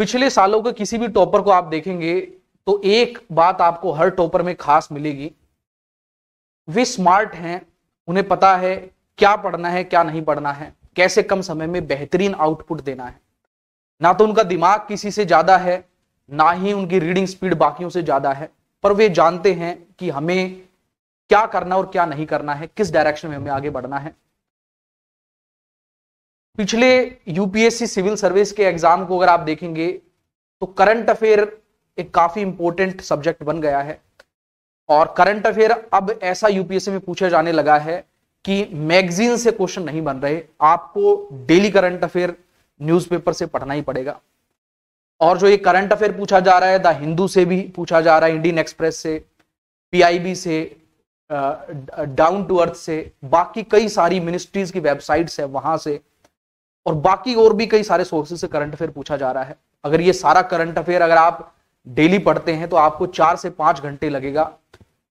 पिछले सालों के किसी भी टॉपर को आप देखेंगे तो एक बात आपको हर टॉपर में खास मिलेगी वे स्मार्ट हैं उन्हें पता है क्या पढ़ना है क्या नहीं पढ़ना है कैसे कम समय में बेहतरीन आउटपुट देना है ना तो उनका दिमाग किसी से ज्यादा है ना ही उनकी रीडिंग स्पीड बाकियों से ज्यादा है पर वे जानते हैं कि हमें क्या करना और क्या नहीं करना है किस डायरेक्शन में हमें आगे बढ़ना है पिछले यूपीएससी सिविल सर्विस के एग्जाम को अगर आप देखेंगे तो करंट अफेयर एक काफी इंपॉर्टेंट सब्जेक्ट बन गया है और करंट अफेयर अब ऐसा यूपीएससी में पूछा जाने लगा है कि मैगजीन से क्वेश्चन नहीं बन रहे आपको डेली करंट अफेयर न्यूज़पेपर से पढ़ना ही पड़ेगा और जो ये करंट अफेयर पूछा जा रहा है द हिंदू से भी पूछा जा रहा है इंडियन एक्सप्रेस से पीआईबी से डाउन टू अर्थ से बाकी कई सारी मिनिस्ट्रीज की वेबसाइट्स है वहां से और बाकी और भी कई सारे सोर्सेज से करंट अफेयर पूछा जा रहा है अगर ये सारा करंट अफेयर अगर आप डेली पढ़ते हैं तो आपको चार से पांच घंटे लगेगा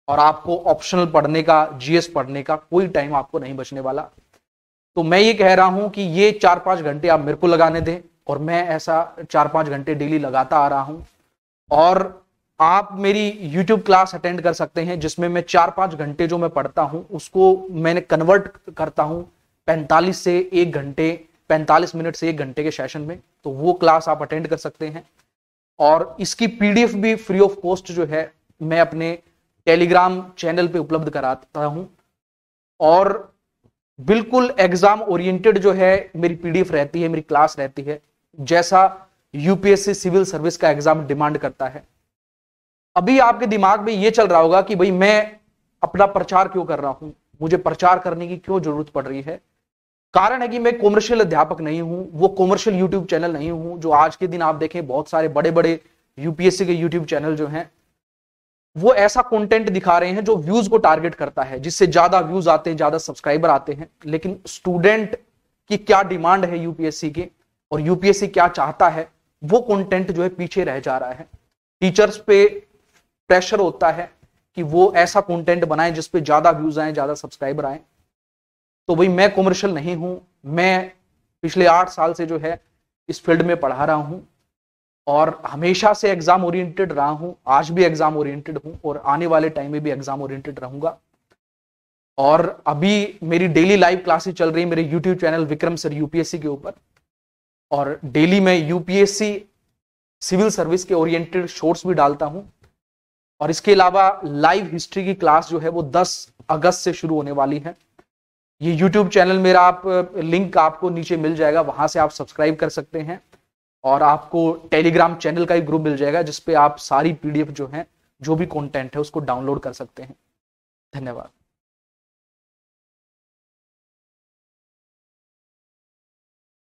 और आपको ऑप्शनल पढ़ने का जीएस पढ़ने का कोई टाइम आपको नहीं बचने वाला तो मैं ये कह रहा हूं कि ये चार पांच घंटे आप मेरे को लगाने दें और मैं ऐसा चार पांच घंटे डेली लगाता आ रहा हूं और आप मेरी YouTube क्लास अटेंड कर सकते हैं जिसमें मैं चार पांच घंटे जो मैं पढ़ता हूं उसको मैंने कन्वर्ट करता हूं पैंतालीस से एक घंटे 45 मिनट से एक घंटे के सेशन में तो वो क्लास आप अटेंड कर सकते हैं और इसकी पीडीएफ भी फ्री ऑफ कॉस्ट जो है मैं अपने टेलीग्राम चैनल पे उपलब्ध कराता हूँ और बिल्कुल एग्जाम ओरिएंटेड जो है मेरी पीडीएफ रहती है मेरी क्लास रहती है जैसा यूपीएससी सिविल सर्विस का एग्जाम डिमांड करता है अभी आपके दिमाग में ये चल रहा होगा कि भाई मैं अपना प्रचार क्यों कर रहा हूं मुझे प्रचार करने की क्यों जरूरत पड़ रही है कारण है कि मैं कॉमर्शियल अध्यापक नहीं हूं वो कॉमर्शियल यूट्यूब चैनल नहीं हूं जो आज के दिन आप देखें बहुत सारे बड़े बड़े यूपीएससी के यूट्यूब चैनल जो हैं वो ऐसा कंटेंट दिखा रहे हैं जो व्यूज को टारगेट करता है जिससे ज्यादा व्यूज आते हैं ज्यादा सब्सक्राइबर आते हैं लेकिन स्टूडेंट की क्या डिमांड है यूपीएससी के और यूपीएससी क्या चाहता है वो कंटेंट जो है पीछे रह जा रहा है टीचर्स पे प्रेशर होता है कि वो ऐसा कंटेंट बनाए जिसपे ज्यादा व्यूज आए ज्यादा सब्सक्राइबर आए तो भाई मैं कॉमर्शियल नहीं हूँ मैं पिछले आठ साल से जो है इस फील्ड में पढ़ा रहा हूँ और हमेशा से एग्जाम ओरिएंटेड रहा हूँ आज भी एग्जाम ओरिएंटेड हूँ और आने वाले टाइम में भी एग्जाम ओरिएंटेड रहूंगा और अभी मेरी डेली लाइव क्लासेस चल रही है मेरे YouTube channel Vikram sir UPSC के ऊपर और डेली मैं यूपीएससी सिविल सर्विस के ओरिएंटेड शोर्ट्स भी डालता हूँ और इसके अलावा लाइव हिस्ट्री की क्लास जो है वो 10 अगस्त से शुरू होने वाली है ये यूट्यूब चैनल मेरा आप लिंक आपको नीचे मिल जाएगा वहां से आप सब्सक्राइब कर सकते हैं और आपको टेलीग्राम चैनल का एक ग्रुप मिल जाएगा जिसपे आप सारी पीडीएफ जो है जो भी कंटेंट है उसको डाउनलोड कर सकते हैं धन्यवाद